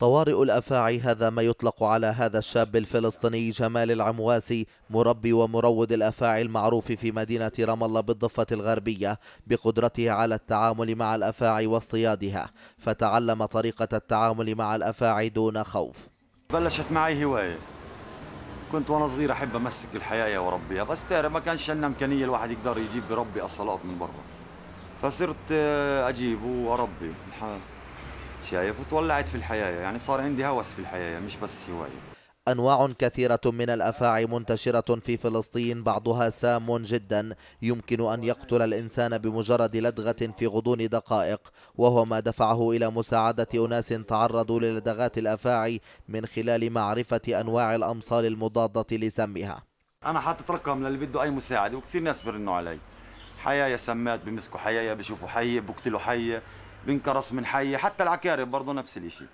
طوارئ الأفاعي هذا ما يطلق على هذا الشاب الفلسطيني جمال العمواسي مربي ومروض الأفاعي المعروف في مدينة رام الله بالضفة الغربية بقدرته على التعامل مع الأفاعي واصطيادها فتعلم طريقة التعامل مع الأفاعي دون خوف بلشت معي هواية كنت وانا صغير احب امسك الحياة واربيها بس تعرف ما كانش عندنا امكانيه الواحد يقدر يجيب بربي اصالات من برا فصرت اجيب واربي الحال. شايف وتولعت في الحياة يعني صار عندي هوس في الحياة مش بس هواية أنواع كثيرة من الأفاعي منتشرة في فلسطين بعضها سام جدا يمكن أن يقتل الإنسان بمجرد لدغة في غضون دقائق وهو ما دفعه إلى مساعدة أناس تعرضوا للدغات الأفاعي من خلال معرفة أنواع الأمصال المضادة لسمها أنا حاطط رقم للي بده أي مساعدة وكثير ناس برنوا علي حيايا سمات بمسكوا حيايا بشوفوا حية بقتلوا حية بنكرس من حيه حتى العكاري برضه نفس الشيء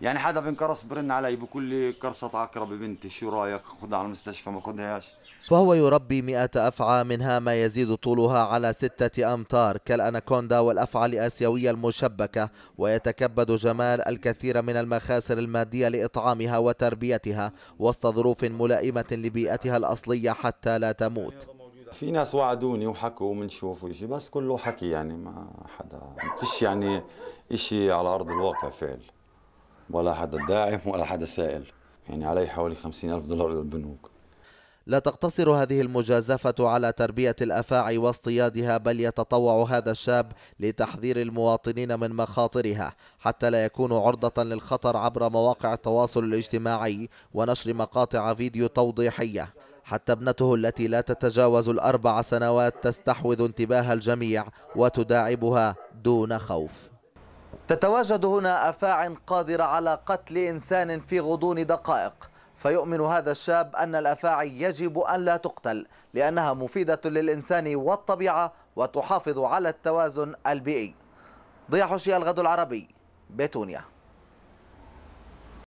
يعني حدا بنكرس برن علي بكل لي كرصة عقرب بنتي شو رايك خدها على المستشفى ما خدهاش فهو يربي مئة أفعى منها ما يزيد طولها على ستة أمتار كالأناكوندا والأفعى الآسيوية المشبكة ويتكبد جمال الكثير من المخاسر المادية لإطعامها وتربيتها وسط ظروف ملائمة لبيئتها الأصلية حتى لا تموت في ناس وعدوني وحكوا وبنشوف وشي بس كله حكي يعني ما حدا ما فيش يعني شيء على أرض الواقع فعل ولا حدا داعم ولا حدا سائل يعني علي حوالي خمسين ألف دولار للبنوك لا تقتصر هذه المجازفة على تربية الأفاعي واصطيادها بل يتطوع هذا الشاب لتحذير المواطنين من مخاطرها حتى لا يكونوا عرضة للخطر عبر مواقع التواصل الاجتماعي ونشر مقاطع فيديو توضيحية حتى ابنته التي لا تتجاوز الأربع سنوات تستحوذ انتباه الجميع وتداعبها دون خوف تتواجد هنا أفاع قادرة على قتل إنسان في غضون دقائق فيؤمن هذا الشاب أن الأفاعي يجب أن لا تقتل لأنها مفيدة للإنسان والطبيعة وتحافظ على التوازن البيئي ضياء حشي الغد العربي بتونيا